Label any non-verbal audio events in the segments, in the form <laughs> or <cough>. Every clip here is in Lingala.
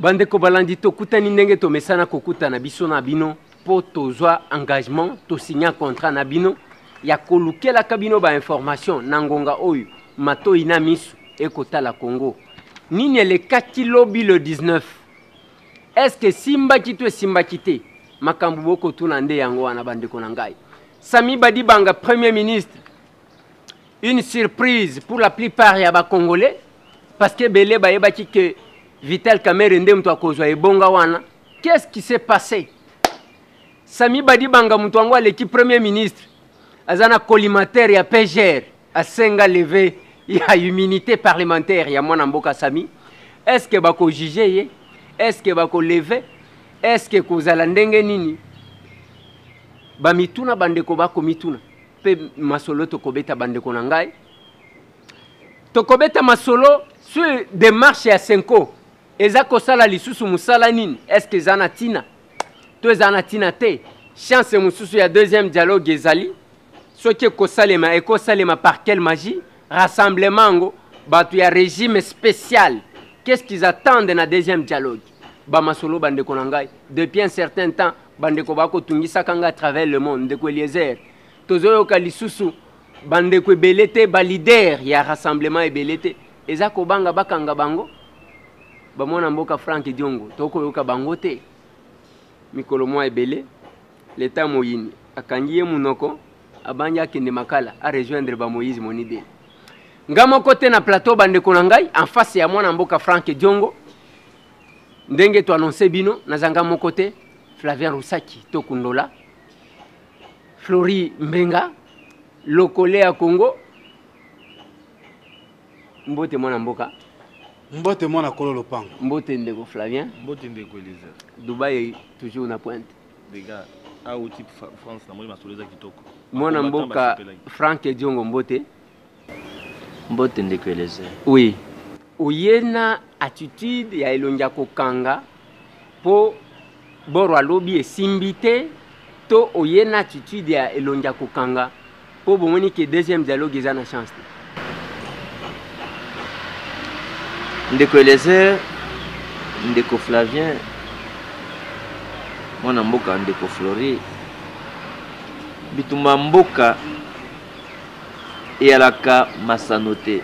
bandeko balandi tokutani ndenge tomesana kokutana biso na bino mpo tozwa engagement tosinya contrat na bino ya kolukelaka bino bainformation na ngonga oyo matoi na miso ekotala congo nini elekaki lobi le 19 estce esimbaki to esimbaki te makambo bokotuna nde yango wana bandeko na ngai sami badibanga premier ministre une surprise pour la plupart ya bacongolais parce que ebele bayebaki ke vital kamere nde moto akozwa ebonga wana qu'est-ce qui s'est passé sami badibanga moto yango aleki premier ministre aza na collimatere ya pgr asenga leve ya immunité parlementaire ya mwana mboka sami est ce que bakojuge ye est ce que bakoleve est ce que kozala ndenge nini bamituna bandeko bakomituna mpe masolo tokobeta bandeko na ngai tokobeta masolo sur démarche ya senko eza kosala lisusu musala nini est eza na ntina to eza te chance mususu ya deuxième dialogue ezali soki ekosalema ekosalema par quelle magie rassemblement yango tu ya régime spécial qu'est-ce qu'ils attendent na deuxième dialogue bamasolo bande na ngai depuis un certain temps bande bandeko tungisa kanga à travers le monde de ndeko eliezer tozoyoka lisusu bandeko ebele ba leader ya rassemblement e te ezako banga bakanga bango bamwana mboka frank diongo tokoyoka bango te mikolo mwa ebele leta moyini akangi ye munoko abangi akende makala arejoindre bamoïse monidele nga moko te na plateau bandeko na ngai en face ya mwana mboka frank diongo ndenge toannonse bino nazanga moko te flavien rusaki tokundola flori mbenga lokole ya congo mbote mwana mboka mbote mwana kolo lopango mbote ndeko flavien mbote ndeko eliezer dubai toujours na pointe dega ah, auti france namoni masolo eza kitoko mwana mboka frank ediongo mbote mbote ndeko eliezer oui oye na attitude ya elongi ya kokanga mpo boro alobi esimbi te to oye na attitude ya elongi ya kokanga mpo bomoni ke deuxième dialogue eza na chance te ndeko elezer ndeko flavien mwana mboka ndeko flori bitumba mboka eyalaka masano te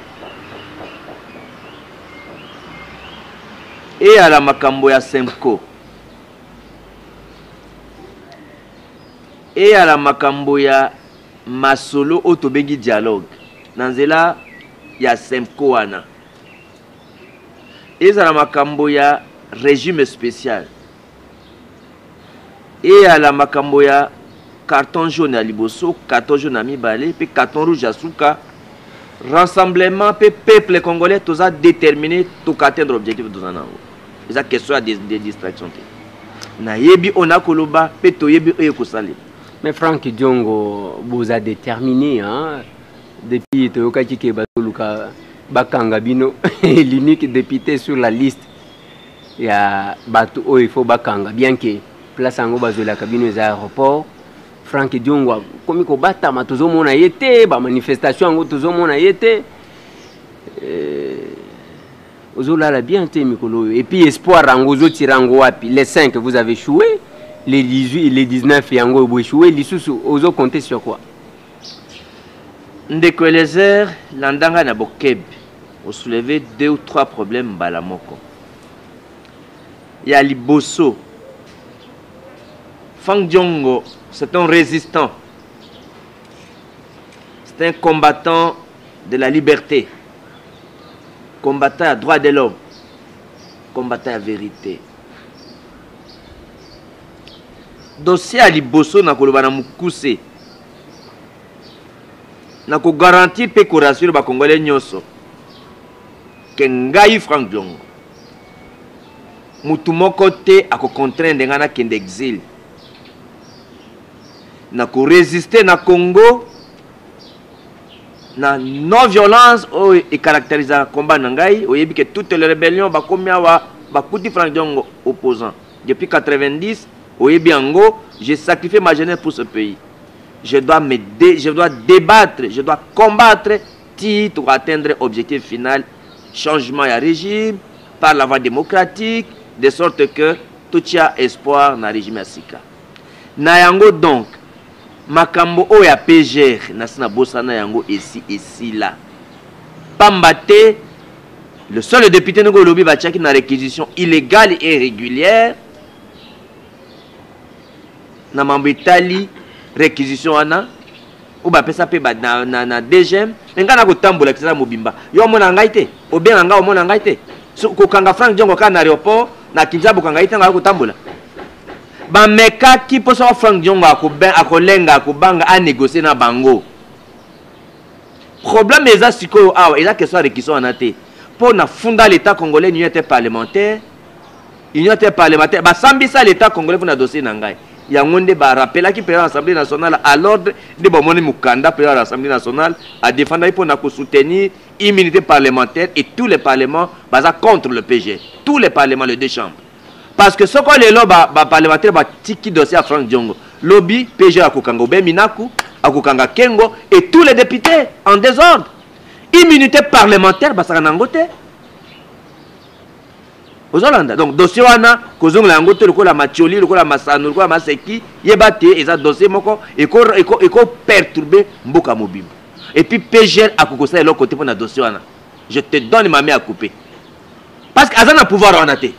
eyala makambo ya semko eyala makambo ya masolo oyo tobengi dialogue na nzela ya semko wana ezala makambo ya régime spécial eyala makambo ya carton jaune ya liboso carton jaune ya mibale mpe carton rouge ya suka rassemblement mpe peuple congolais toza déterminé toka atteindre objectif toza nango eza question ya de distraction te nayebi oyo nakoloba mpe toyebi oyo ekosalema mais frank diongo boza déterminé hein? depuis toyokaki ke bazoluka bakanga bino l'unique <laughs> député sur la liste ya bato oyo ifo bakanga bien ke place yango bazwelaka bino eza aéroport frank diongo akomi kobatama tozomona ye te bamanifestation yango tozomona ye te eh, ozolala bien te mikolo oyo epuis espoir yango ozotira yango wapi les 5 vous avez choué les 18 les 19 yango oboechoué lisusu ozokonte sur quoi ndeko elezer landanga na bokebi on soulever deux ou trois problèmes balamoko a liboso Fang Djongo, c'est un résistant c'est un combattant de la liberté combattant à droit de l'homme combattant à vérité dossier à liboso nakoloba na mokuse nakogarantir rassure de la nyoso. ke ngai frank jongo mutu moko te akocontrainde ngai nakende exile nakoresiste na congo na non violence oyo ekaraktérisaka combat na ngai oyebi ke toute le rébellion bakomi awa bakuti frank jongo opposant depuis 90 oyebi yango j'ai sacrifié ma jeunesse pour ce pays je dois me dé, je dois débattre je dois combattre ti tokoatteindre objectif final changement ya régime par la voie démocratique de sorte que totia espoir na régime ya sika na yango donc makambo oyo ya pgr nasi nabosana yango esi esila pamba te le seul député ndenge olobi batiaki na réquisition illégale et régulière na mambo etali réquisition wana oyo bapesa mpe na, na, na dgm me ngai nakotambola epesana mobimba yo omona ngai te obenga ngai omona ngai te so, kokanga frank jongo kaka na aéroport na kinshasa bokanga ye te ngai kotambola bamekaki mpo soko frank jongo akolenga akobanga anegosie na bango problème eza sikoyo awa eza question ya rekiso wana te mpo na funda l'état congolais union te parlementaire union te parlementaire basambisa l'état congolais mpona dossier na ngai yango nde barapelaki président à l'Assemblée nationale à l'ordre de bomoni mukanda l'Assemblée à l'Assemblée nationale pour soutenir soutenir immunité parlementaire et tous les parlements contre le pg tous les parlements les deux chambres parce que ce les lelo baparlementaire ba tiki dossier à Franck diongo lobi pg akukango minaku a koukanga kengo et tous les députés en désordre immunité parlementaire basaka un ngote ozolanda donc dossier wana kozongola yango te lokola matioli lokola masano lokola maseki yeba te eza dossier moko ekoperturbe mboka mobimba epuis pgr akoki kosala eloko te mpo na dossier wana je te donne mame ya coupe parce que aza na pouvoir wana te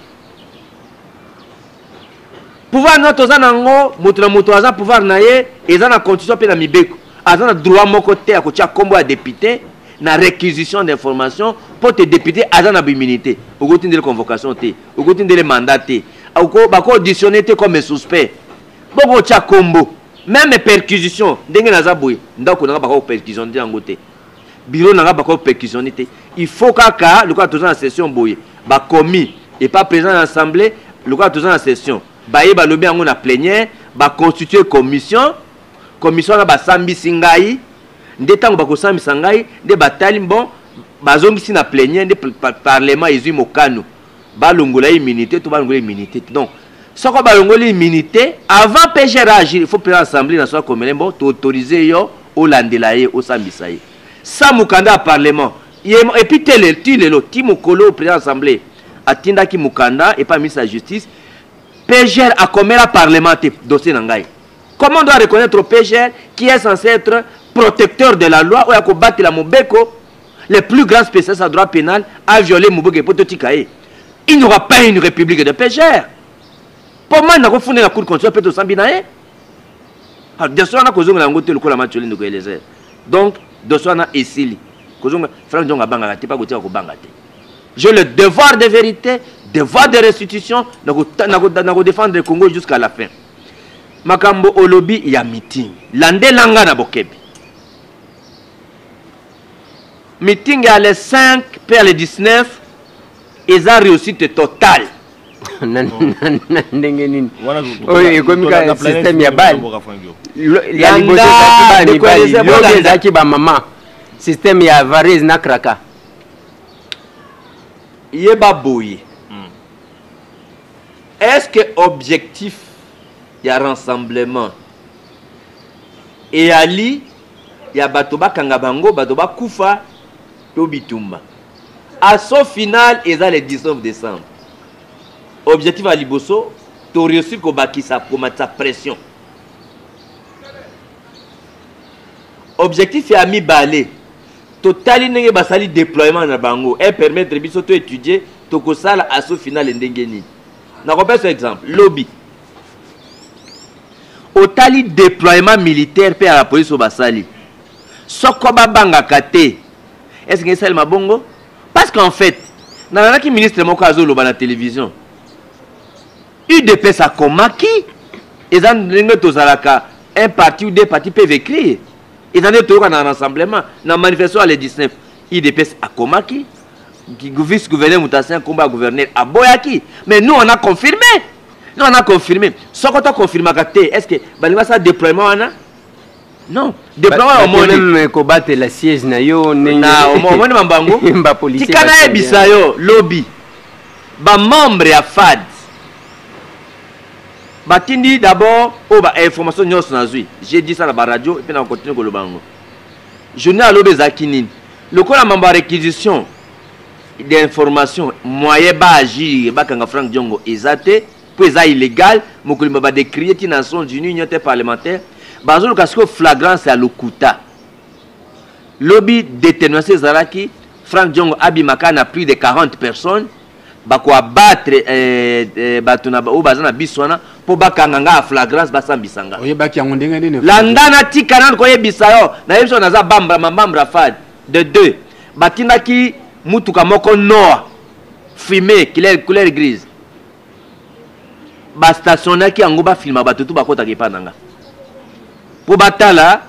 pouvoir nga toza nango moto na moto aza pouvoir na ye eza na constitution mpe na mibeko aza na droit moko te ya kotia nkombo ya député na réquisition d'information mpo te député aza na bimini te okotindele convocation te okotindele mandat te bakooauditionne te comme suspect bokotya kombo meme perquisition ndenge naza boye ndako nanga bakoperquisitionne te yango te biro nanga bakoperquisitionne te il faut kaka lokola toza na session boye bakomi epa président ya assemblée lokola toza na session baye balobi yango na plénière baconstitue commission commission wana basambisi ngai nde ntango bakosambisa ngai nde batali bon bazongisi na plénière nde parlement ezwi mokano balongola immunité to balongola immunité te donc soko balongoli immunité avant pgr agir il faut mpenza assemblée nationale komele bon toautorize yo olandela ye osambisa ye sa mokanda ya parlement epuis te ti lelo ti mokolo président assemblée atindaki mokanda epai ministre ya justice pgr akomela parlement te dossier na ngai comment on doit reconnaître pgr qui est censé être protecteur de la loi oyo akobatela mobeko le plus grand spécialiste en droit pénal a violé mobeko epo totika ye il n'aura pas une république de pêcheurs mpo mani nakofundela cour constitution mpe tosambi na ye dossier wana kozongela yango te lokola matioli ndeko elezer donc dossier wana esili kozonga frank nzongo abangaka te mpa kotika kobanga te j'ai le devoir de vérité devoir de restitution nakodefendre le congo jusqu'à la fin makambo olobi ya meeting landelanga na bokebi meeting ya le 5 mpe ya le 19 eza réussite totale <laughs> na ndenge nini oyo ekomi kaka systeme ya bale ya liboso ezaki bana mibali lobi ezalaki bamama systeme ya avarese na kraka yeba boye hmm. est ce que objectif ya rassemblement eyali ya bato bakanga bango bato bakufa to bitumba asso final eza le 19 décembre objectif ya liboso toréussir kobakisa komatisa pression objectif ya mibale totali ndenge basali déploiement na bango epermettre biso toétudie tokosala asso finale ndenge nini nakopesa exemple lobi otali déploiement militaire mpe ya bapolisi oyo basali soko babangaka te est ce que esalema bongo parce qu'en fait nalandaki ministre moko azoloba na télévision udps akomaki eza ndenge tozalaka un parti ou deux parti peuvent écrire eza nde toyoka na rassemblement na manifestation ya le 19 udps akomaki vice gouverneur mutasien kombo ya gouverneur aboyaki mais nous on a confirmé nous on a confirmé soko tokonfirmaka te est ce que balingi basala déploiement wana non déploiement ya omoni kobatela siège na yo omoni ah, mambango <laughs> tika nayebisa yo lobi bamembre ya fad batindi d'abord oyo oh, bainformation nyonso nazwi j'ai dit ça na baradio epe na bakontinue koloba yango journée ya lobi ezalaki nini lokola mambo ya réquisition d'information moyen baagir bakanga frank diongo eza te mpo eza illégal mokoli ma badécrie ti nations unies union te parlementaire bazoluka sikoyo flagrance ya lokuta lobi détermination ezalaki frank jongo abimaka na plus de 40 personnes bakoabattre eh, eh, bato oyo baza na biso wana mpo bakanga nga ya flagrance basambisa nga oyebaki yango ndenge nini landa natika nani koyebisa yo nayebi so naza mamambra fad de deux batindaki mutuka moko noa fume couleur grise bastationnaki yango bafilma bato tu bakotaka epa na nga mpo batala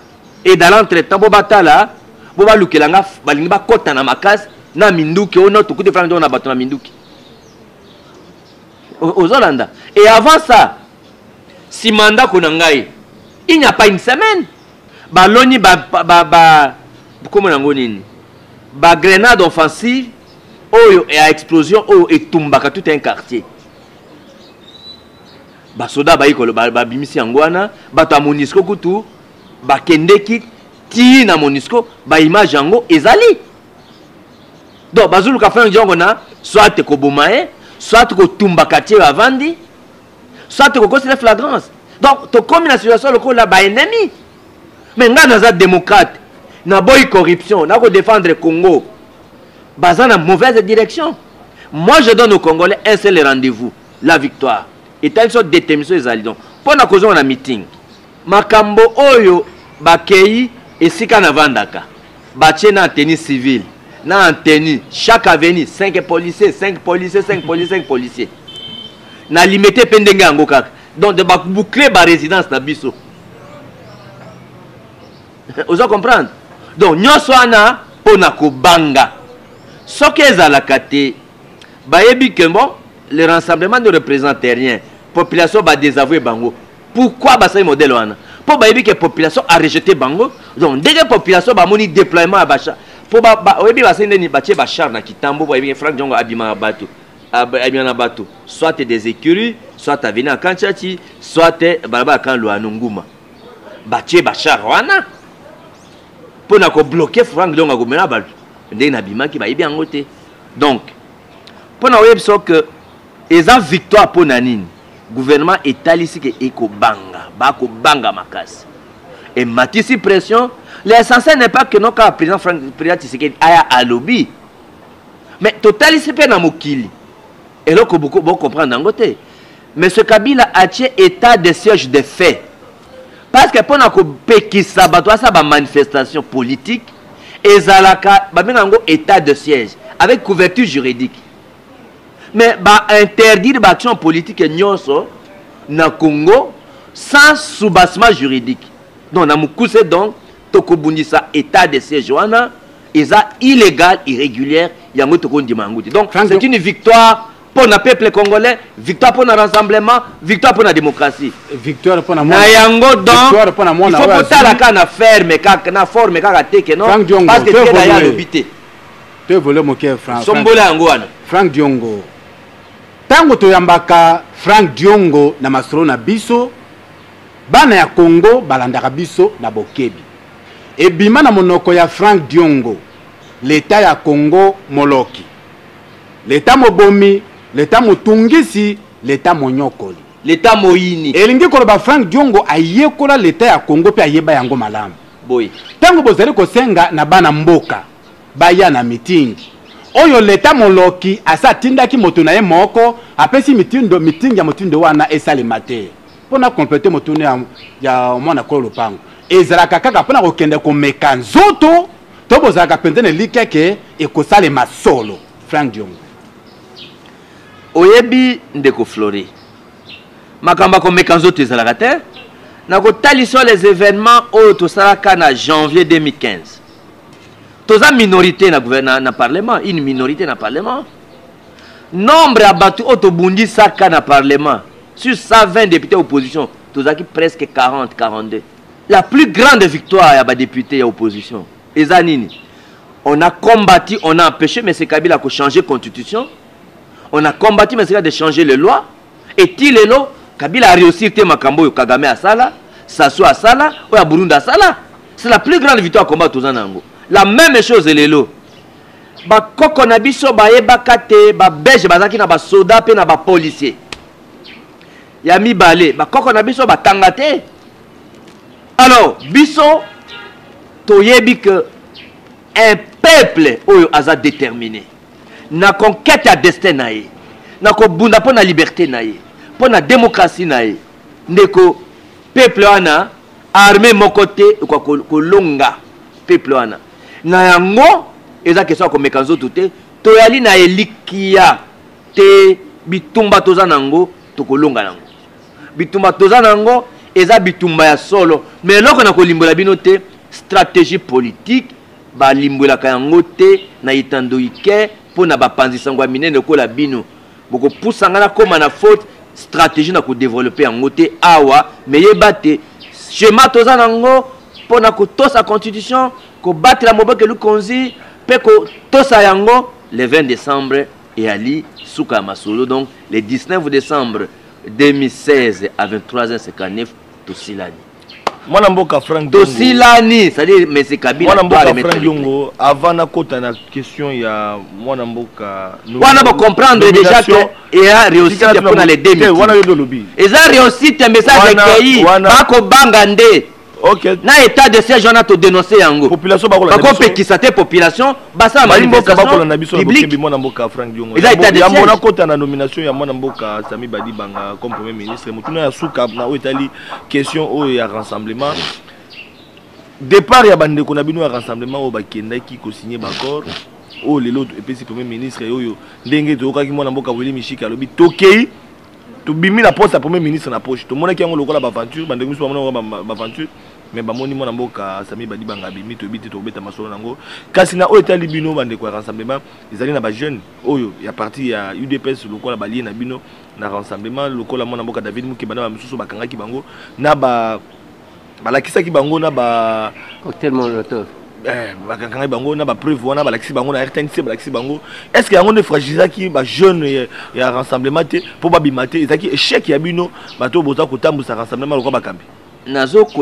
edala entre temps mpo batala mpo balukela nga balingi bakɔta na makasi na minduki oyo tokuti efranga ntongo na bato na minduki ozolanda e avant ça nsima ndako na ngai il n'y a pas une semaine baloni bakomo nango nini bagrenade offensive oyo ya explosion oyo etumbaka tout un quartier basoda bayi koloba babimisi yango wana bato ya monisco kutu bakendeki ti na monisco baimage yango ezali donc bazoluka fana nzongo na soit koboma ye soit kotumba quartier oyo avandi soit kokosila flagrance donc tokómi na situation lokola baennemi me ngai naza démocrate naboyi corruption nakodéfendre congo baza na mauvaise direction moi je donne au congolais un seul rendez-vous la victoire etali biso détermination ezali donc mpo na kozonga na meeting makambo oyo bakei esika navandaka batie na anteni civile na anteni chaque aveni 5 policier 5 policier 5 policier 5 policier na limité mpe ndenge yango kaka donc de baboucle barésidence na biso <laughs> oza comprendre donc nyonso wana mpo na kobanga soki ezalaka te bayebi ke bon le rassemblement ne représente rien population badésavoue bango pourquoi basali modèle wana mpo bayebi ke population arejete bango donc ndenge population bamoni déploiement ya basha mpo oyebi basali ndeni batie bachar na kitambo po bayebi frank jongo abimaka bato abima na bato soit des écuries soit aveni akantiati soit balabala kan lwano nguma batie bachar wana mpo na kobloke frank jongo akomela bato ndenge nabimaki bayebi yango te donc mpo na oyebi so ke eza victoire mpo na nini gouvernement etalisi ke ekobanga bakobanga makasi ematisi pression l'essentiel n'est pas que no kaka président frank président tisekedi aya alobi mais totalisi mpe na mokili eloko bocomprendre yango te mais ce kabila atie état de siège de fait parce que mpo na kopekisa bato asala bamanifestation politique ezalaka babenga yango état de siège avec couverture juridique mais bah interdire l'action politique dans na Congo sans soubassement juridique donc na mukuse donc tokobundisa état de siège wana eza illégal irrégulier, yango donc c'est une victoire pour le peuple congolais, victoire pour le rassemblement, victoire pour la démocratie. Victoire pour la mon. Yango donc, victoire pour la Il faut que tu la canne ferme, canne forme, a teke non. Frank Diongo, parce que tu es là a l'obité. Tu es volé mon cœur, Franck. Frank Diongo. ntango toyambaka frank diongo na masolo na biso bana ya kongo balandaka biso na bokebi ebima na monoko ya frank diongo leta ya kongo moloki leta mobomi leta motungisi leta monyokoli leta moyini elingi koloba frank diongo ayekola leta ya kongo mpe ayeba yango malamu boye ntango bozali kosenga na bana mboka baya na mitingi oyo leta moloki asi atindaki moto na ye moko apesi mitindo mitingi ya motindo wana esalema te mpo na komplete motuna ya, ya mwana kolo lopango ezalaka kaka mpo na kokende komeka nzoto to bozalaka penzene likeke ekosalema solo frank diongo oyebi ndeko flori makambo ya komeka nzoto ezalaka te na kotalisa les événements oyo tosalaka na janvier 2015 toza minorité na, na, na parlement une minorité na parlement nombre ya bato oyo tobundisaka na parlement sur 120 députés opposition tozalaki presque 40 42 la plus grande victoire ya badéputé ya opposition eza nini on a combattu on a empêché m kabila kochanger constitution on a combattu m kabila de changer les lois eti lelo kabila aréussir te makambo oyo kagame asala sasu asala oyo ya burundi asala c'est la plus grande victoire ya komba toza na yango la même chose lelo bakoko na biso bayebaka te babelge bazalaki na basoda mpe na bapolisier ya mibale bakoko na biso batanga te alors biso toyebi ke un peuple oyo aza déterminé na conquête ya destin na ye na kobunda mpo na liberté na ye mpo na démocratie na ye ndeko peuple wana armée moko te ekoka kolonga peuple wana na yango eza question ya komeka nzoto te toyali na elikia te bitumba toza na yango tokolonga na yango bitumba toza na yango eza bitumba ya solo me eloko na kolimbola bino te stratégie politique balimbolaka yango te na etando ike mpo na bapanzisango ya minene lokola bino bokopusanga na koma na faute stratégie na kodevelope yango te awa meyeba te schema toza na yango mpo na kotosa constitution kobatela mobokeli konzi mpe kotosa yango le 20 décembre eyali suka ya masolo donc le 19 décembre 2016 à 23h59 tosilani mwana mboka frank tosilani c'est-à-dire mese kabilmwanamboka yongo avant nakota na question ya mwana mboka wana bocomprendre déjà que eya réussite mpona le 2000 wana yo olobi eza réussite ya message ekei bakobanga nde okay. na état de siège wana todénonce yango bakopekisa te population basala manifestationeza kota na nomination ya mwana mboka sami badi banga comme premier ministre motuna ya suka na oyo etali question oyo ya rassemblement départ ya bandeko na bino ya rassemblement oyo bakendaki kosigne baccord oyo lelo epesi premier ministre oyo ndenge toyokaki mwana mboka weli mishika alobi tokei okay. tobimi na poste ya premier ministre na poche tomonaki yango lokola baventure bandeko miso bamoni yango baventure mais bamoni mwana mboka sami badi banga abimi toyebi te tokobeta masolo nango kasi na oyo etali bino bandeko ya rassemblement ezali na bajeune oyo ya parti ya udps lokola balie na bino na rassemblement lokola mwana mboka david mukeba na bamisusu bakangaki bango na balakisaki bango na ba Eh, bakankanga bango na bapreuve wana balakisi bango na rtnc balakisi bango est ce que yango nde fragilisaki bajeune ya rassemblement te mpo babima te ezalaki échec ya bino bato boza kotambusa rassemblement lokwa bakambi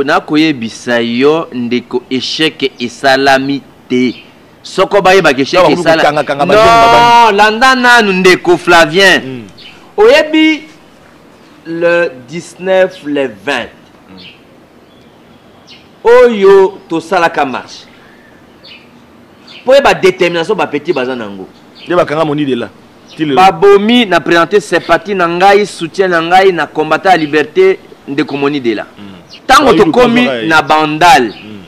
nakoyebisa yo ndeko échec esalami te soko bayebaka échec esalano landa nanu ndeko flavien hmm. oyebi le 19 le 20 oyo tosalaka marche mpo ye badétermination bapeti baza na yango nde bakanga monidela babomi na présente sympathie na ngai soutien na ngai na kombata ya liberté ndeko monidela ntango hmm. tokomi na bandale hmm.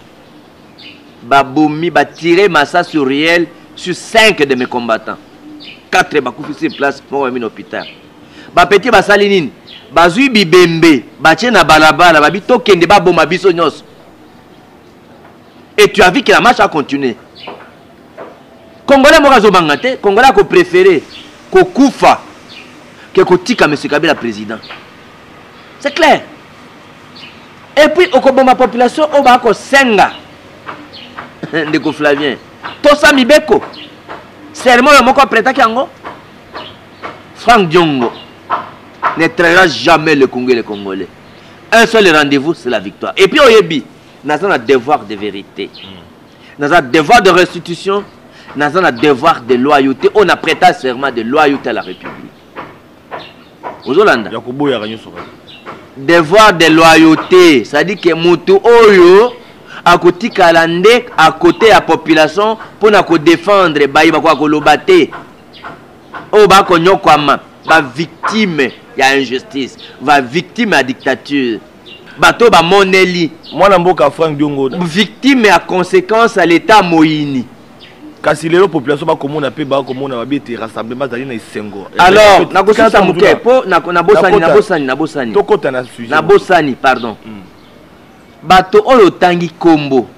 babomi batire masasu réel sur 5 de mes combattants 4 bakufi sur place moko bami na hôpital bapeti basali nini bazwi bibembe batie na balabala babi tokende baboma biso nyonso et tu as vu que la marche a continué congolais moko azobanga te congolais akopréféré kokufa ke kotika m kabila président c'est clair et puis okoboma population oyo baakosenga <laughs> ndeko flavien tosa mibeko sermon oyo moko apretaki yango frank diongo ne traira jamais le congo et le congolais un seul rendez-vous c'est la victoire et puis oyebi naza na devoir de vérité mm. naza devoir de restitution naza na devoir de loyauté oyo napreta serment de loyauté à la république ozolanda ya koboyaka nyonso devoir de loyauté c'est-à-dire ke motu oyo akotikala nde akote ya population mpona kodefendre baye bakoka koloba te oyo bakonyokwama bavictime ya injustice bavictime ya dictature bato oyo bamoneli mwana mboka frank diongo victime ya conséquence ya leta moyini kasi lelo population bakomona mpe bakomona babi ete rassemblement azali na esengo eh, alors nakosisa moke mpo nabosani nabosani tokota na sujet nabosani pardon hmm. bato oyo otangi nkombo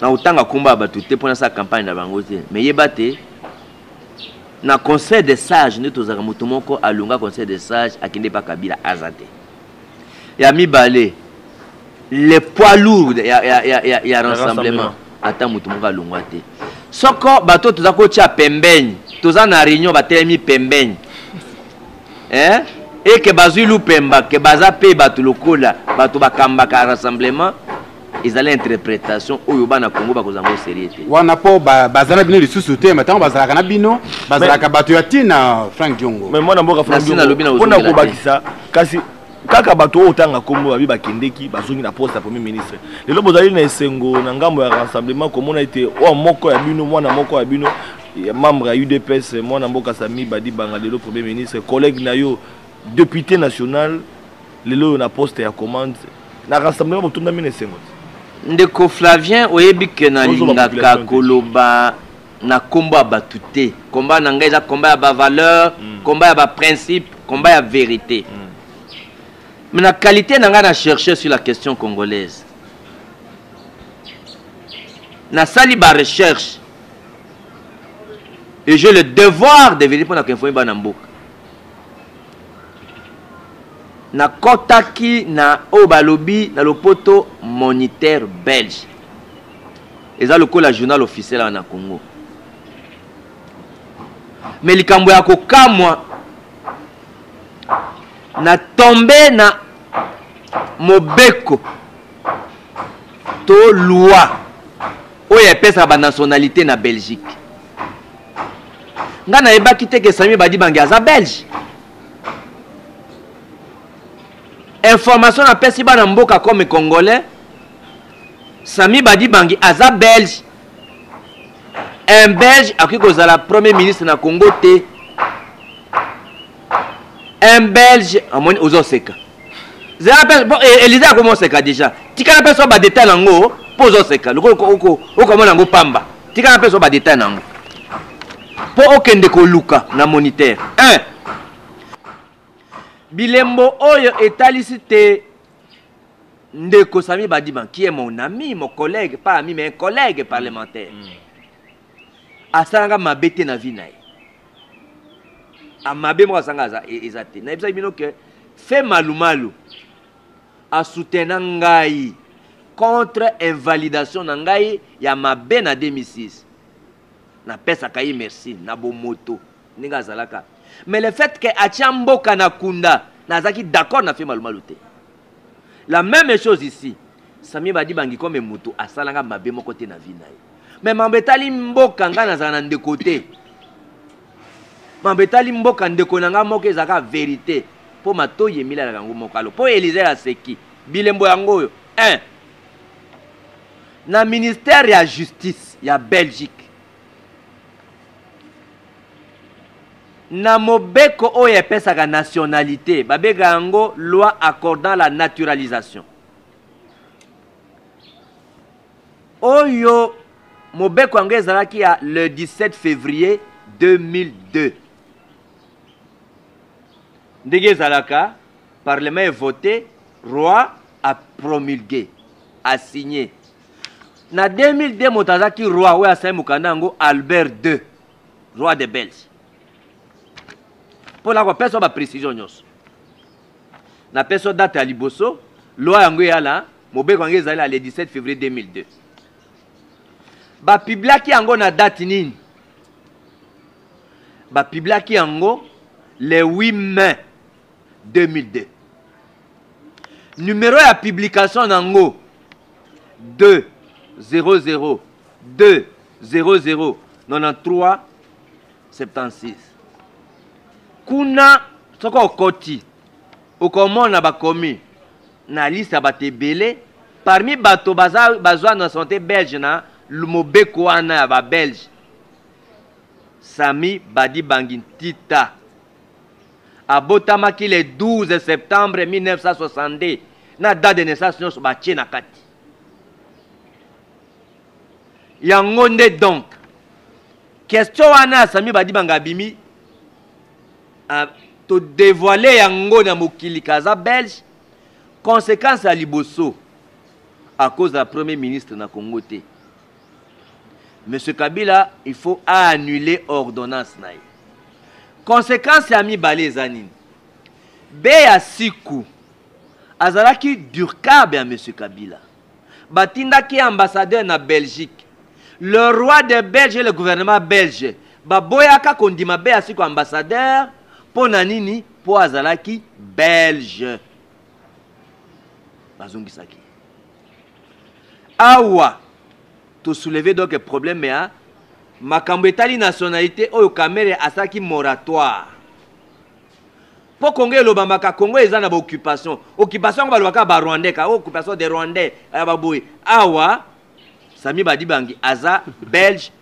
na kotanga nkombo ya bato te mpona asala campagne na bango te me yeba te na conseil des sages nde tozalaka moto moko alonga conseil des sages akende mpa kabila aza te ya mibale le poids lourd ya, ya, ya, ya, ya rassemblement ata moto moko alongwa te soko bato toza kotia pembeni toza na réunion batelemi pembeni eh? eke bazwi lupemba ke baza mpe bato lokola bato bakambaka rassemblement ezali interprétation oyo bana kongo bakozanga oserie te wana mpo baza na bino lisusu te ma ntango bazalaka na bino bazalaka bato ya ntina frank diongo me mwana mboka frank diongo mpona kobakisa kasi kaka bato oyo otanga nkombo babi bakendeki bazongi na poste ya premier ministre lelo bozali na esengo na ngambo ya rassemblement komona ete oyo moko ya bino mwana moko ya bino ya membre ya udps mwana mboka sami badi banga lelo premier ministre collègue na yo député national lelo oyo na poste ya commande na rassemblement botondami na esengo te ndeko flavien oyebi ke nalingaka koloba na nkombo ya bato te komba na ngai eza komba ya bavaleur mm. komba ya baprincipe komba ya vérité mm. mais na qualité na ngai na chercher sur la question congolaise nasali barecherche et j'ai le devoir de venir mpona koinforme bana mboka nakɔtaki na oyo balobi na lopoto moniteur belge eza lokola journal officiel awa na congo me likambo ya kokamwa natombe na mobeko to loi oyo epesaka banationalité na belgique ngai nayebaki te ke sami badi bange aza belge information napesi bana mboka comme congolais sami badi bange aza belge un belge akoki kozala premier ministre na congo te un belge amoni ozoseka elize akoma oseka déjà tikana mpe so badeta nango mpo ozoseka lokola okomona yango pamba tikana mpe so badeta nango mpo okende koluka na monitere 1 bilembo oyo etalisi te ndeko sami badima qui est mon ami mon collègue pas ami mais un collègue parlementaire mm. asalanga mabe te na vie na ye Ah, mabe moko asanga e, eza te nayebisaki bino ke fe malumalu asutena ngai contre invalidation na ngai ya mabe na 2006 napesaka ye merci na bomoto ndenge azalaka mais le fait ke atia mboka na kunda nazalaki d'accord na fe malumalu te la même chose ici sami badi bangi kome moto asalanga mabe moko te na vi na ye me mambo etali mboka ngai nazala na ndeko te mabe etali mboka ndeko na ngai moko ezalaka verité mpo matoyi emilelaka yango moko alo mpo elizer aseki bilembo yango oyo 1 na ministère ya justice ya belgique na mobeko oyo epesaka nationalité babeka yango loi accordant la naturalisation oyo mobeko yango ezalaki ya le 17 février 2002 ndenge ezalaka parlement evote roi apromulge asigne na 2002 moto azalaki roi oyo asali mokanda yango albert ii roi de belge mpo na kopesa baprécision nyonso napesa date ya liboso loi yango eyala mobeko yango ezali ale 17 février 2002 bapiblaki yango na date nini bapiblaki yango le 8 mai 2002 numero ya publication nango 2 00 2 00 93 76 kuna soki okoti okomona bakomi na liste ya bato ebele parmi bato bazwa nationalité belge na mobeko wana ya babelge sami badi bangi ntita abotamaki le 12 septembre 1962 na date de naissance nyonso batie na kati yango nde donc question wana asami badi banga abimi ah, todevoile yango na mokili kaza belge conséquence ya liboso akozala premier ministre na congo te monsieur kabila il faut aannuler ordonnance na ye konsekanse ya mibale eza nini be ya siku azalaki durkab ya monsieur kabila batindaki ambassadeur na belgique le roi de belge et le gouvernement belge baboyaka kondima be ya siku ambassadeur mpo na nini mpo azalaki belge bazongisaki awa tosouleve donc problème ya makambo etali nationalité oyo kamere asalaki moratoire mpo kongo elobamaka kongo eza na baoccupation occupation yango balobaka barwandais ka occupation de rwandais ya baboye awa sami badibangi aza belge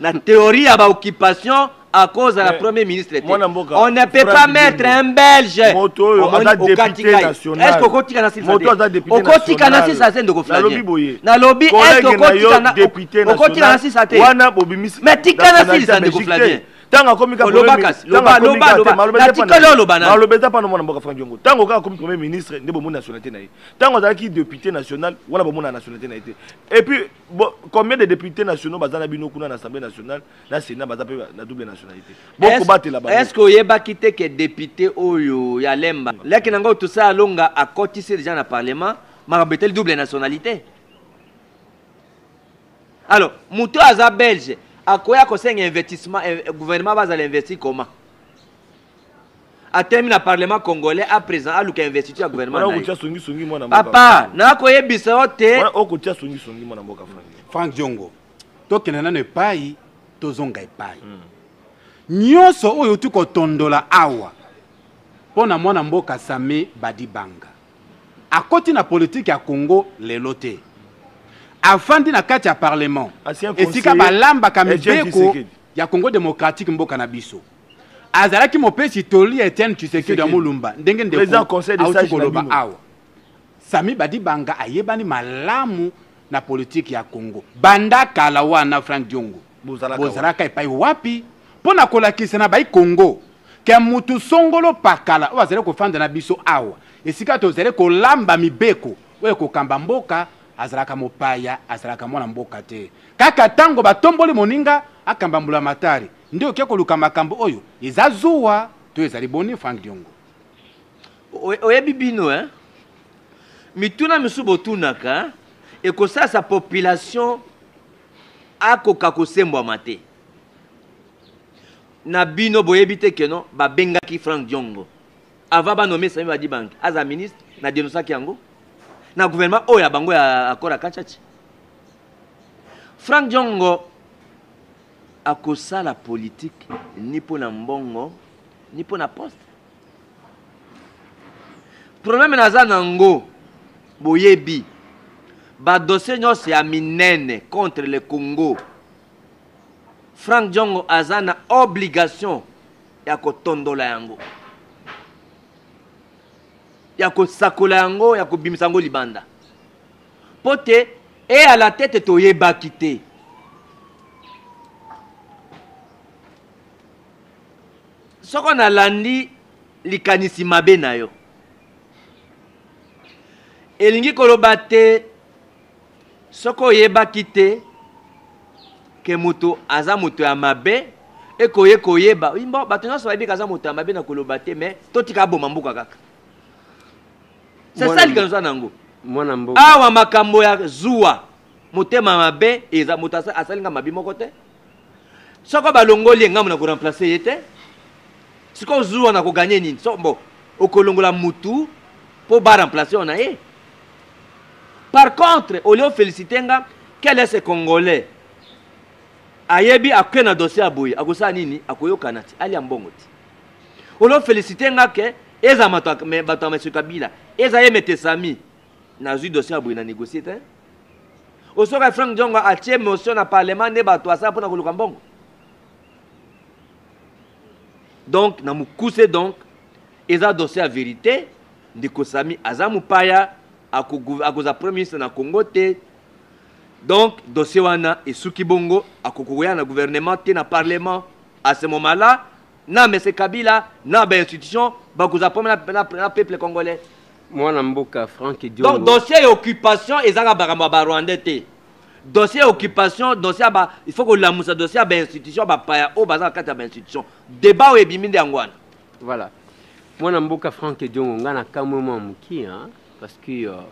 na théorie ya baoccupation à cause de la eh, premier ministre on ne peut pas mettre un belge est-ce kokotika na okotika na sisa te ndeko fulanier nalobi est-ce okotika na sisa te mais tika na sisa ndeko fulanier ntango akomi kakmaloba eza mpana mwana mboka frank jongo ntango kaka akomi premier ministre nde bomoni nationalité na ye ntango azalaki député national wana bomona nationalité na ye te et puis combien de députés nationaux baza na bino kuna na assemblée nationale na sénat baza mpe na double nationalité bokobatela ba estce oyebaki te ke député oyo ya lemba laki nango tosa alonga akotisi déjà na parlement makambo eteli double nationalité alors moto aza belge akoya kosenga investissement eh, eh, gouvernement bazala investir comment atemi na parlement congolais à présent aluka investiture ya gouvernementpapa nakoyebisa yo te frank diongo tokende nano epai tozonga epai hmm. nyonso oyo outi kotondola awa mpo na mwana mboka same badibanga akoti na politike ya kongo lelo te afandi na kati ya parlement esika balambaka mibeko ya congo démocratique mboka na biso azalaki mopesi toli etienne tshisekedi ya molumba ndenge ndeuti koloba awa sami badibanga ayebani malamu na politike ya congo banda kala wana frank diongo bozalaka epai wapi mpo na kolakisa na bai congo ke mutu songolo pakala oyo azali kofanda na biso awa esika tozali kolamba mibeko oyo kokamba mboka azalaka mopaya azalaka mwana mboka te kaka ntango batomboli moninga akambambula matari nde oke koluka makambo oyo eza zuwa to ezali boni frank diongo oyebi bino eh? mituna misu botunaka ekosalisa population akoka kosembwama te na bino boyebi te keno babengaki frank diongo avant banomesami badi banke aza ministre na denosaki yango na gouvernement oyo ya bango ya accord akachati frank jongo akosala politike ni mpo na mbongo ni mpo na poste probleme naza nango boyebi badosie nyonso ya minene contre le congo frank jongo aza na obligation ya kotondola yango ya kosakola yango ya kobimisa yango libanda mpo te eyala te te toyebaki te soko nalandi likanisi mabe na yo elingi koloba te soko oyebaki te ke moto aza moto ya mabe ekoye koyeba imbo bato nyonso bayebi ke aza moto ya mabe na koloba te me totika aboma mboka kaka sesa likano eza nango awa makambo ya zuwa motema mabe eza moto asalinga mabi moko te soko balongoli engambo na koremplace ye te sikoyo zuwa na koganye nini so bon okolongola mutu mpo baremplace yo na ye par contre olie ofélicite nga quel ese congolais ayebi akoke na dossier aboye akosala nini akoyokana ti alia mbongo ti olie ofélicite nga ke eza bato ya meso kabila eza ye metesami nazwi dossier ya boye na négocie te osoka frank jongo atie motion na parlement nde bato asala mpona koluka mbongo donc na mokuse donc eza dossier ya vérité ndeko sami aza mopaya akozala premier ministre na congo te donc dossier wana esuki bongo akokoya na gouvernement te na parlement à ce moment là Non, na mese kabila na ben, institution, bakozwa mpona na, na peuple congolais mwana mboka frank donc dossier ya occupation ezaka bakambo ya barwandais te dossier ya occupation dossier ya ah, ba il faut que kolamusa dossier ya ah, bainstitution ben, bapaya oyo oh, bazaka kati ya ah, bainstitution ben, débat oyo ebimi nde yango wana voilà mwana mboka frank ediongo ngai nakamwe mwa moki hein, parce que uh,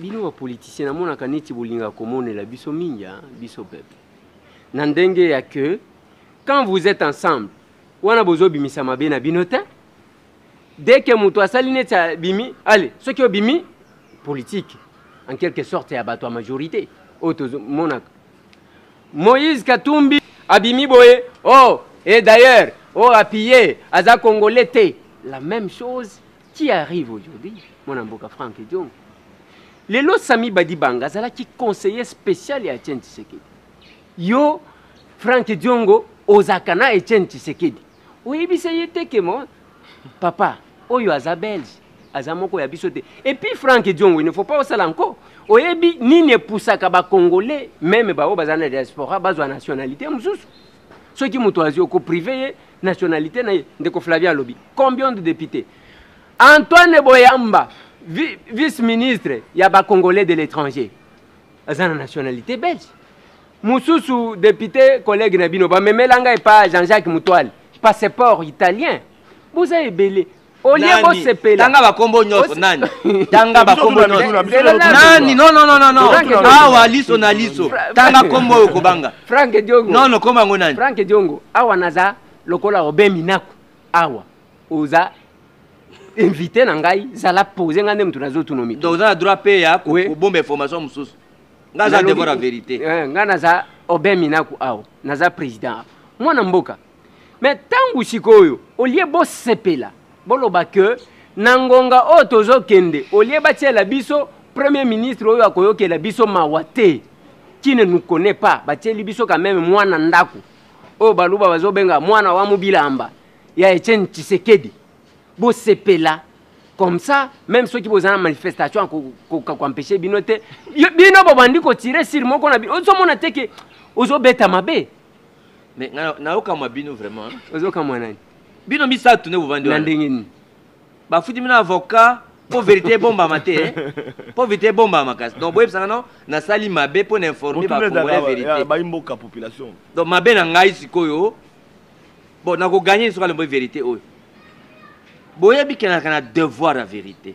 bino bapoliticien namonaka neti bolinga komonela biso mingi hein, biso peuple na ndenge ya que quand vous êtes ensemble wana bimi mabe na que que deke moto Bimi, allez, ce qui soki bimi, politique, en quelque sorte ya majorité. majorité monaco. moïse katumbi abimi boye oh, et d'ailleurs oh, apiye aza congolais la même chose qui arrive aujourd'hui Mon Franck frank diongo lelo sami badibanga qui conseiller spécial à Tien tshisekedi yo frank diongo Ozakana et tshisekedi oyebisa ye te ke mo papa oyo aza belge aza moko ya biso te epuis frank dion wene faut pas osala nko oyebi nini epusaka bacongolais meme baoyo baza na diaspora bazwa nationalité mosusu soki moto azwi okoprive ye nationalité na ye ndeko flavien alobi combien de député antoine boyamba vi, vice ministre ya bacongolais de l'étranger aza na nationalité belge mosusu député collègue na bino bamemelanga epa jean jacques mutwale passeport italien boza ebele olie bosepelatanga bakombo nyonso nani <laughs> tanga bakombo nyonsonani nonnonawa liso na liso tanga kombo oyo kobanga frank diongo nono kombo yango nani frank diongo awa naza lokola obemi naku awa oza invité na ngai zala pose ngai nde moto nazotuna mito oza na droit mpe ya kobomba information mosusu ngai aza devoir ya vérité eh, ngai naza obemi naku awa naza président mwana mboka me ntango sikoyo olie bosepela boloba ke na ngonga oyo tozokende olie batiela biso premier ministre oyo akoyokela biso mawa te kine nous connaît pas batieli biso quand même mwana ndako oyo baluba bazobenga mwana wa mobilamba ya etienne tshisekedi bosepela comme ça même soki boza na manifestation koempêche bino te bino bobandi kotire sire moko na bino ozomona te ke ozobeta mabe me na okamwa bino vraiment ozokamwa nani bino misato nde bovandi na ndenge nini bafuti bino avocat mpo vérité ebombama te mpo vérité ebombama kasi donc boyebisanga no nasali mabe mpo na informe bacongolais véritébayimboka population donc mabe na ngai sikoyo bon nakoganye soka lembo vérité oyo boyebi ke naka na devoir ya vérité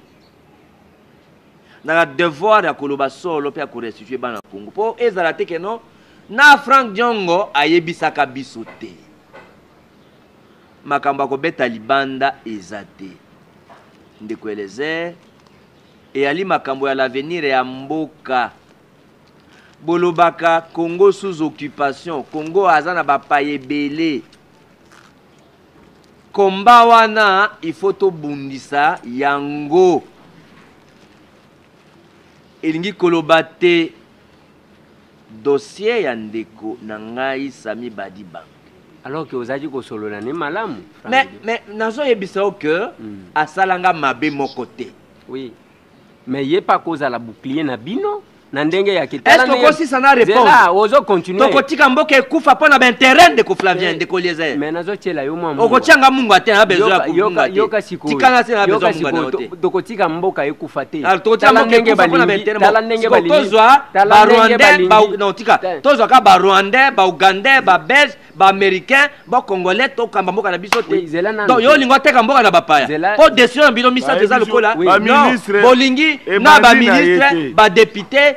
naka devoir ya koloba solo mpe ya korestitue bana kongo mpo ezala te ke no na frank jongo ayebisaka biso te makambo ya kobeta libanda eza te ndeko elezer eyali makambo ya l'avenir ya mboka bolobaka congo sous occupation congo aza na bapaya ebele komba wana ifo tobundisa yango elingi koloba te dossier ya ndeko na ngai sami badiba alors ke ozalaki kosolola ne malamu mais, mais nazoyebisa yo ke mm. asalanga mabe moko te oui mais yeba kozala bouclier na bino na ndenge ya kitalaokosisana réponse tokotika mboka ekufa mpo na baintere ndeko flavien ndeko eh, liezeokotianga mungu ate na bezoyakotokotika mboka ekufa tetozwa barwandais tozwaka barwandais baugandais babelge baaméricain bacongolais tokamba mboka na biso te yo olingi oteka mboka na bapaya mpo desio na bino misato eza lokola bolingi eh, na baministre badepute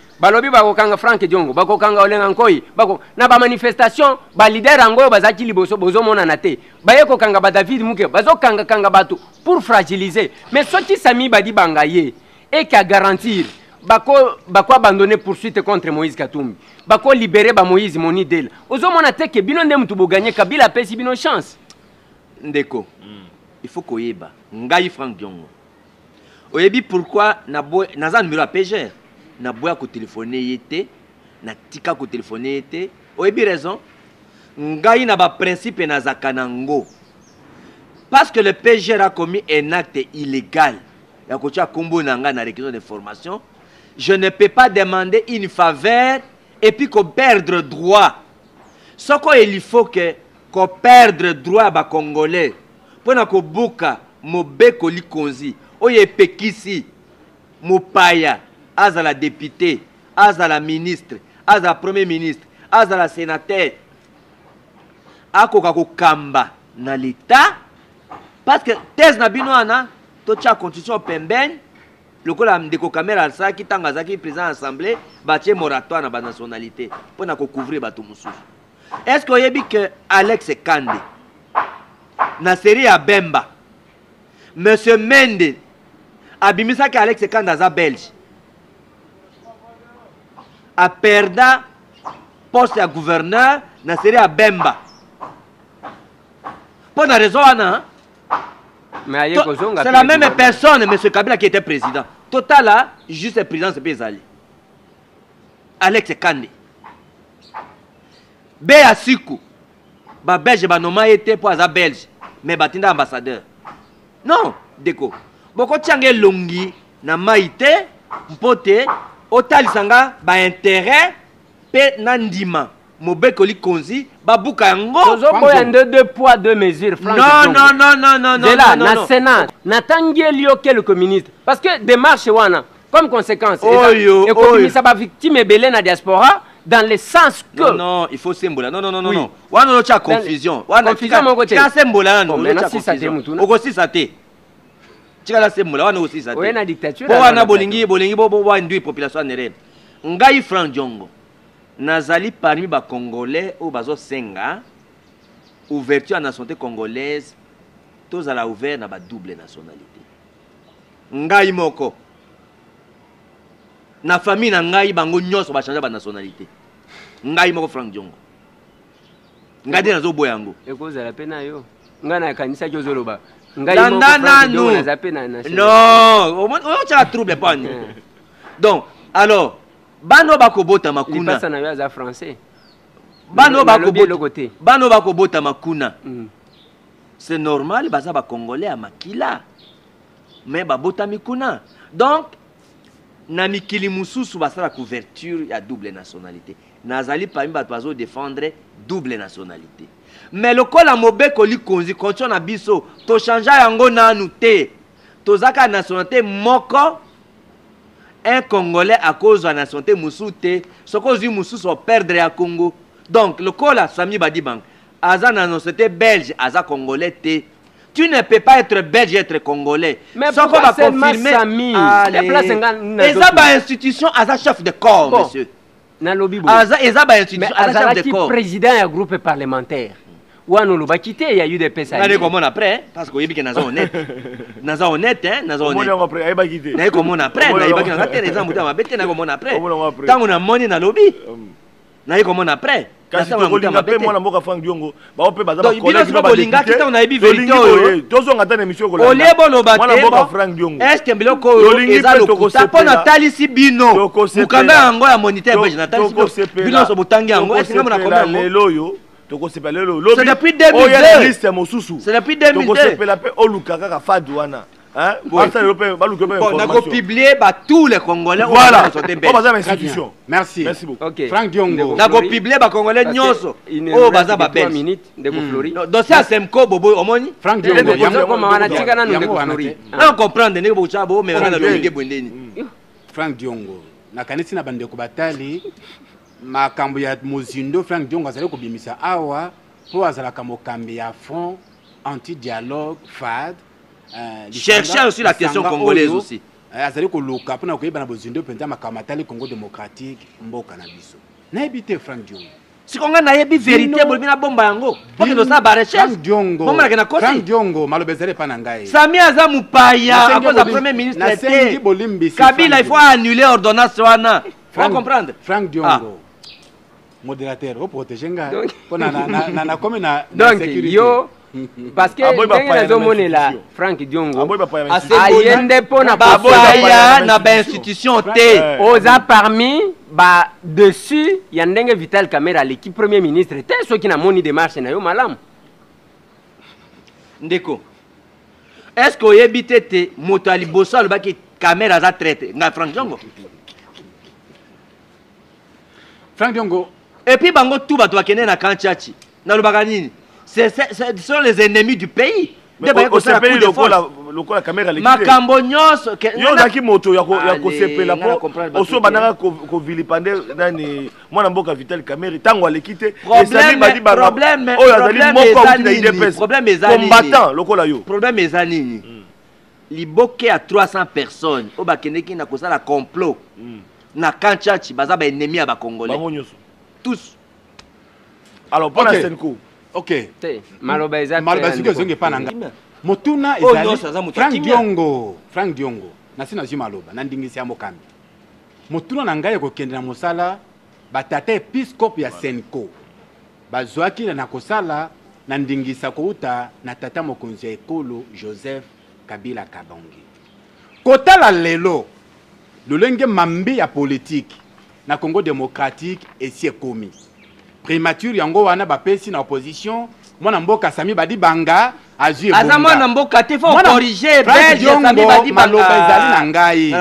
balobi bakokanga frank jongo bakokanga olenga nkoi bako na bamanifestation balider yango oyo bazalaki liboso bozomonana te baye kokanga badavid muke bazokangakanga bato pour fragiliser mais soki sami badi banga ye eke agarantir bako bako abandonne poursuite contre moïse katumbi bako libere bamoïse moni dela ozomona te ke bino nde mutu boganye kabila apesi bino chance ndeko mm. ifaut koyeba ngai frank jongo oyebi pourquoi naza numero ya pgr naboya kotelefone ye te natika kotelefone ye te oyebi raison ngai na baprincipe nazaka nango parce que le pgr a commis un acte illégal ya kotia nkombo na ngai na réquisition d'information je ne peux pas demander une faveur et puis koperdre droit soko elifo ke koperdre droit ya bacongolais mpo na kobuka mobeko likonzi oyo epekisi mopaya azala député azala ministre azala premier ministre azala sénateur akoka kokamba na l'état parce que thèse na bino wana totya constitution pembeni lokola ndeko kamera asalaki ntango azalaki président ya assemblée batie moratoire na banationalité mpo na kocouvrir bato mosusu est ce que oyebi ke alex kande na série ya bemba monsieur mende abimisaki alex kande aza belge aperda poste ya gouverneur na seri abemba mpo na raison wana c'est la même personne m kabila qui était président totala juste présidence mpe ezali alex kande be ya siku babelge banoma ye te mpo aza belge mais batinda ambassadeur non deko bokotianga elongi na mai te mpo te otalisa nga ba intérêt na ndima mobekoli konzi babuka yango tozoboya nde deux poids deux mesures franzela na sénat natangeli yo quelque ministre parce que démarche wana comme conséquence va bavictime ebele na diaspora dans le sens que non, non il faut sembola non non non oui. non wana olotia confusion wana confusion moko te confusion. nano okosisa te tikala se mola wana osisa te mpo wana bolingi bolingi bobandui population anere ngai franc jongo nazali parmi bacongolais oyo bazosenga ouverture ya nationalité congolaise tozala ouvert na badouble nationalité ngai moko na famille na ngai bango nyonso bachange banationalité ngai moko franc jongo ngai nde nazoboya yango ekozala mpe na yo ngai nakanisaki ozoloba landa nanu non otala trouble pani eh. donc alors bana oyo bakobotama kuna bana oyo bakobotama kuna hmm. c'est normal baza bacongolais ya makila me babotami kuna donc na mikili mosusu basala couverture ya double nationalité nazali parmi bato bazodéfendre double nationalité Mais le col me lokola li konzi condition na biso tochangea yango nanu te To kaka nationalité moko un congolais cause akozwa nationalité mosusu te soki ozwi mosusu perdre à congo donc le col lokola swami badibang aza na nationalité belge aza congolais te tu ne peux pas être belge être congolais Mais soko bakonfirmeeza institution. aza chef de corps bon. monsieur nalobi boye eza institution, aza chef de corps président ya groupe parlementaire wana olobaki te ya udps naye komona après parce que oyebi ke naza honnête <laughs> naza honnête naza honnête naye komona après nayebaki nanga te eza moto ya mabe te naye komona après ntango namoni nalobi um. naye komona après kasikolinga mpe mwana mboka frank diongo bao mpe bazabinosoko olingaki ntango nayebi verité oyo tozonga ta na émission ekolie boloba temboka frank diongo estce biloko oyo eza lokuta mpo natalisi bino mokanda yango ya moniteur belge natalisi bino nyonso botangi yango estce ngambo nakoma yango lelo oyo tokosepela lelo olobiya oh, liste mosusu tokosepela mpe oluka kaka fadi wana nakopiblie batous les congolais nakopiblie bacongolais nyonso oyo baza babedosie ya semco boboy omoni anatika nanu ndeko flori ancomprendre ndenge bokucaa bomemaka na lolenge bwendeni frank diongo nakanisi na bandeko batali makambo ya mozindo frank diongo azali kobimisa awa mpo azalaka mokambi ya front antidialogue fad uh, chercher aussi la question congolaise aussi euh, azali koluka mpona koyeba na bozindo mpenza makambo atali congo démocratique mboka na biso nayebi te frank diongo siko ngai nayebi vérité bolobi nabomba yango pokende osala barecherchebomalaka na kosdiongo maloba ezali epa na ngai sami aza mopaya akoza premier ministre te kabila il faut annuler ordonnance wana comprendre frank diongo ah. modérateur oprotege nga mpona na komi na sécurité yo parce que ndenge nazomonela frank diongo ayende mpona bafaya na bainstitution te eh. oza parmi badesu ya ndenge vital camera aleki premier ministre te soki namoni démarche na yo malamu ndeko est ce que oyebi te te moto ya liboso alobaki camera aza traite nga frank diongo frank diongo epuis bango tu bato bakende na camp tchachi nalobaka nini sont les ennemis du pays nde baye kosala coup de force lokola kamera makambo nyonso yo ozalaki moto ya kosepela mpo oso bandaka kovilipa nde nani mwana mboka vital kamere ntango aleki te esami badi oyo azali moko auti na idpscombattant lokola yo problème eza nini hmm. liboke ya 300 personnes oyo bakendeki na kosala complot hmm. na kanchachi baza baennemi ya bacongolais tous alors mpona okay. senko ok maloba eza maloba soki ozongi epa na nga motuna oh, ezalifrank diongo frank diongo na se nazwi maloba na ndingisi ya mokambi motuna na ngai ekokende na mosala batata episcope ya senko bazwaki na kosala na ndingisa kouta na tata mokonzi ya ekolo joseph kabila kabongi kotala lelo lolenge mambe ya politike na congo démocratique esi ekomi primature yango wana bapesi na opposition mwana mboka sami badi banga azwi aza mwana mboka te fo corrige belge sami badi banga maloba ezali na ngai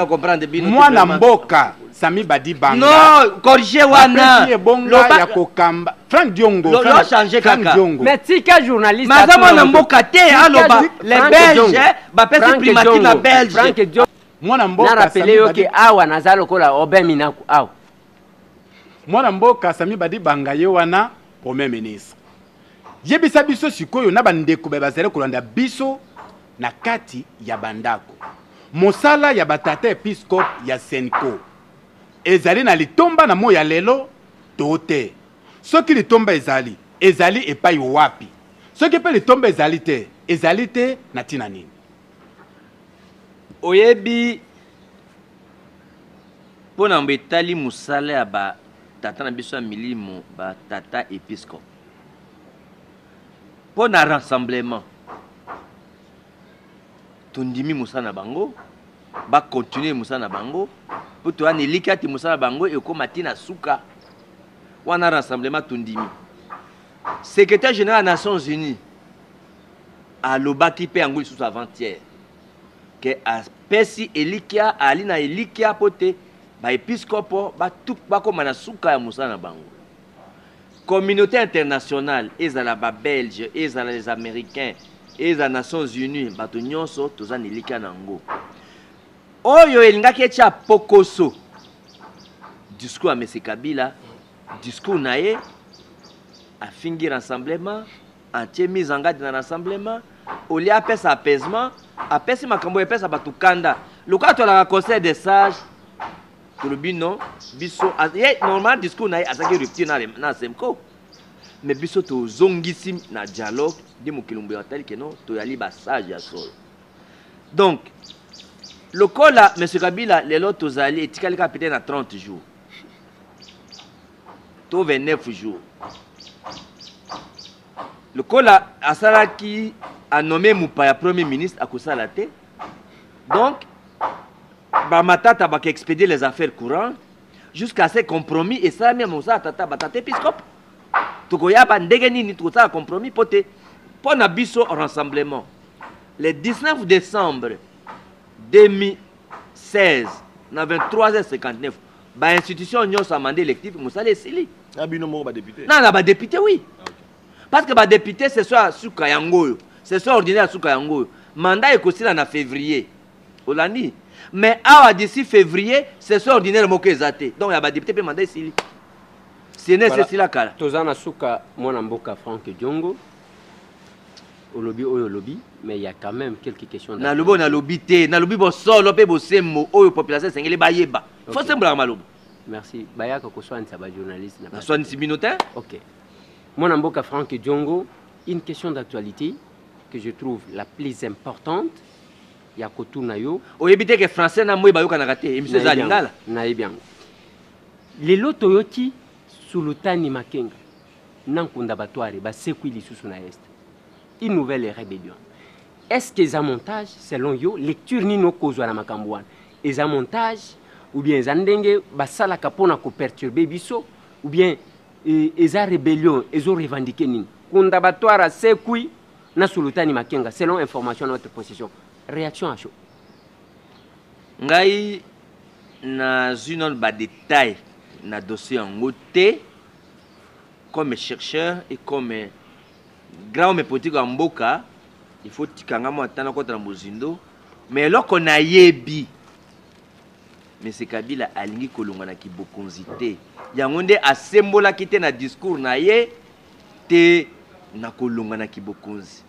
mwana mboka sami badi banga non corrige wana ebonga ya kokamba frank diongo change kaka mais tika journaliste mais aza mwana mboka te aloba les belge bapesi primature na belge mwana mboka narapele yo ke awa naza lokola obemi naku awa mwana mboka sami badi banga ye wana premier ministre yebisa biso sikoyo na bandeko baye bazali kolanda biso na kati ya bandako mosala ya batata episcope ya senco ezali na litomba na moi ya lelo to te soki litomba ezali ezali epai wapi soki mpe litomba ezali te ezali te na ntina nini oyebi mpo na mbo etali mosala ya ba tata na biso ya milimo batata episcope mpo na rassemblement tondimi mosala na bango bakontinue mosala na bango mpo toyana eliki ate mosala na bango ekóma ntina suka wana rassemblement tondimi secrétaire général ya nations unies alobaki mpe yango lisusu avant-hier ke apesi elikia ali na elikia mpo te baepiskopo bakóma na suka ya mosala na bango communauté internationale ezala babelge ezala les américains eza nations unies bato nyonso toza na elika na yango oyo elingaki etya pokoso discours ya mese kabila discours na ye afingi rassemblement atie mise en garde na rassemblement olia apesa apaisement apesi makambo oyo epesa bato kanda lokola toalaka conseil de sage tolobi nɔ biso ah, ye normalement discours na ye azalaki rupture na asemco me biso tozongisi na dialogue nde mokili mbuya atali ke non toyali basage ya solo donc lokola monsieur kabila lelo tozali etikali kaka peut-être na 30 jours to 29 jours lokola asalaki anome mopaya premier ministre akosala te donc va expédier les affaires courantes jusqu'à ce compromis Et ça même, ça, tata tata, épiscope tokoyaba ndenge nini tokosala compromis Pour te mpo na rassemblement le 19 décembre 2016 na 23h59 institution, nyonso sa mandat électif ah, non Non, nana député oui ah, parce que badépute ce c'est soit yango C'est ce soir ordinaire ya suka mandat est mandat en en février olani mais awa d'ici février session ordinaire moko eza te donc ya badepute mpe manda esili sene voilà. esesila kala tozana na suka mwana mboka frank diongo olobi oyo olobi mais il y a quand même quelques questions nalobi oyo nalobi te nalobi bosolo mpe bosembo oyo population esengeli bayeba fo sembolaka maloba merci bayaka koswanisa na naswanisi bino te ok mwana mboka frank diongo une question d'actualité que je trouve la plus importante ya kotuna yo oyebi te ke français na moi bayokanaka te emission eza lingala nayebi yango lelo toyoki sulutani makenga na nkunda batware basekwi lisusu na este une nouvelle rébellion estce eza montage selon yo lecture nini okozwa na makambo wana eza montage ou bien eza ndenge basalaka mpona koperturbe biso ou bien eh, eza rébellion ezorevendike nini nkunda batware asekwi na sulutani makenga selon information na notre possession réaction à chaud ngai nazwi nano badetail na dossier yango te comme chercheur et comme grand homme politique ya mboka il faut tikanga mwa ata nakota na mozindo mais eloko nayebi mese kabila alingi kolongwa na kibokonzi te yango nde asembolaki te na discours na ye te na kolongwa na kibokonzi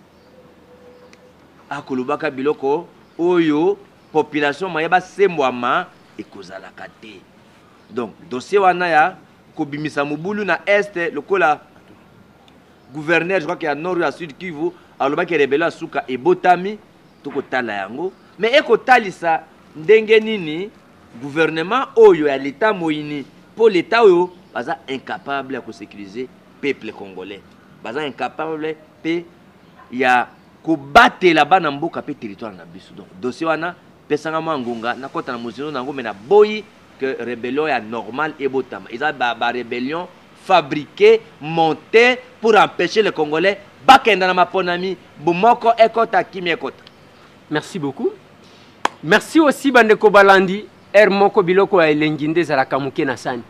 akolobaka biloko oyo population maya basembwama ekozalaka te donc dossier wana ya kobimisa mobulu na este lokola gouverneur je crois que ya nord ya sud kivu alobaki rebelo ya suka ebotami tokotala yango mais ekotalisa ndenge nini gouvernement oyo ya leta moyini mpo leta oyo baza incapable ya kosécurize peuple congolais baza incapable mpe ya kobatela bana mboka pe territoire na biso donc dossier wana pesanga mwa ngonga kota na muzino na ngome na boyi ke rebellion ya normal ebotama eza rebellion fabriqué monté pour empêcher le congolais bakenda na mapona mi bomoko kota kimi ekɔta merci beaucoup merci aussi bande kobalandi aire moko biloko ya elengi nde ezalaka na sani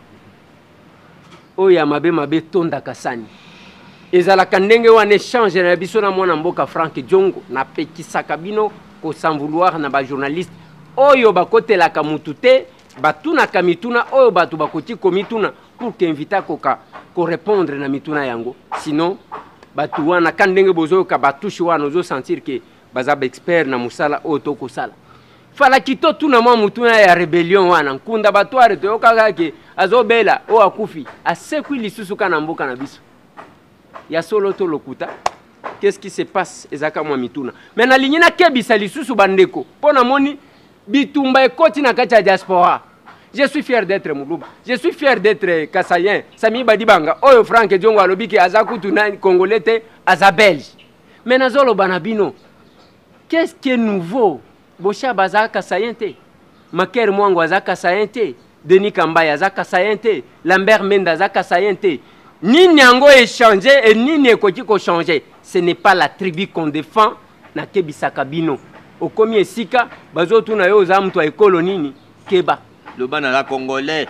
oya ya mabe tonda etondaka sani ezalaka ndenge wana échange na biso na mwana mboka frank jongo napekisaka bino kosan vouloir na bajournaliste oyo bakotelaka mutu te batunaka mituna oyo bato bakoki komituna pour keinvite akoka korépondre na mituna yango sinon bato wana ka ndenge bozoyoka batushe wana ozosentir ke baza baexpert na mosala oyo tokosala falaki totuna mwa mutuna ya rebellion wana nkunda batware toyokaka ke azobela oyo akufi asekwi lisusu ka na mboka na biso ya solo tolokuta qu'est-ce qui se passe ezalaka mwa mituna me nalingi nakebisa lisusu bandeko mpo namoni bitumba ekoti na kati ya diaspora je suis fier d'être muluba je suis fier d'être kasayen sami badibanga oyo frank diongo alobi ke aza kutu na congolais te aza belge me nazoloba na bino qu'est-ce qui est nouveau boshaba aza kasayen te maker mwango aza kasayen te denis kambay aza kasayen te lambert mende aza kasayen te nini yango echange e nini ekoki kochange ce n'est pas la tribu qu'on défend nakebisaka bino okomi esika bazotuna yo oza moto ya ekolo nini keba loba na la congolais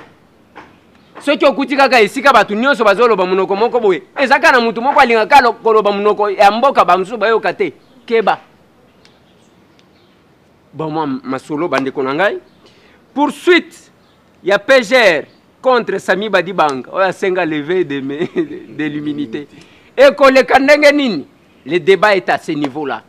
soki okuti kaka esika bato nyonso bazoloba monoko moko boye eza kaka na motu moko alingaka koloba monoko ya mboka bamosusu bayoka te keba bamwa masolo bandeko na ngai poursuite ya pgr contre Sami Badibanga oyo asenga levé de, <laughs> de, de l'humanité ekoleka ndenge nini le débat est à ce niveau là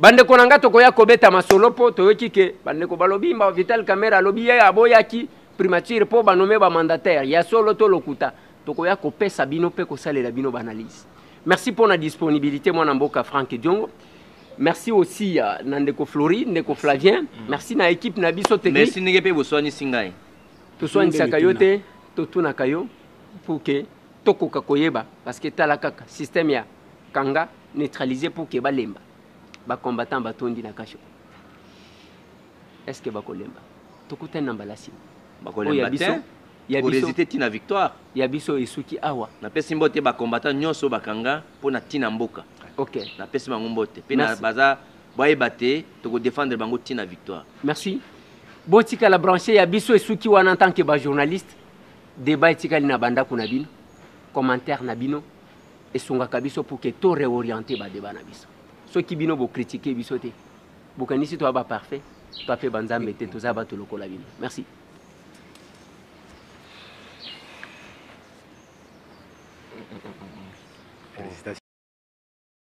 Bande na ngai tokoya kobeta masolo to toyoki ke bandeko balobi mba vital camera alobi ye aboyaki primature po banome mandataire ya solo to lokuta ko kopesa bino mpe kosalela bino banalyse merci pour la disponibilité mwana mboka frank diongo merci aussi à na Florine flori flavien mm. merci na équipe na biso technique merci ndenge mpe boswanisi singai toswanisaka yo te totunaka yo pour ke tokoka koyeba parceke tala kaka systeme ya kanga neutralize pour ke balemba bacombattant batondi na kasho estce bakolemba tokutani na mbala nsima bakolemba te korezite ntina victoire ya biso esuki awa napesi mbote bacombattant nyonso bakanga mpona ntina mboka ok napesi bango mbote mpe baza bayeba te tokodefendre bango ntina victoire merci botikala branche ya biso suki wana ba journaliste débat etika na banda kuna bino commentaire na bino esungaka kabiso pour réorienter ba débat na biso soki bino critiquer biso te bokanisi to baparfait toya mpe banzambe te toza to lokola bino merci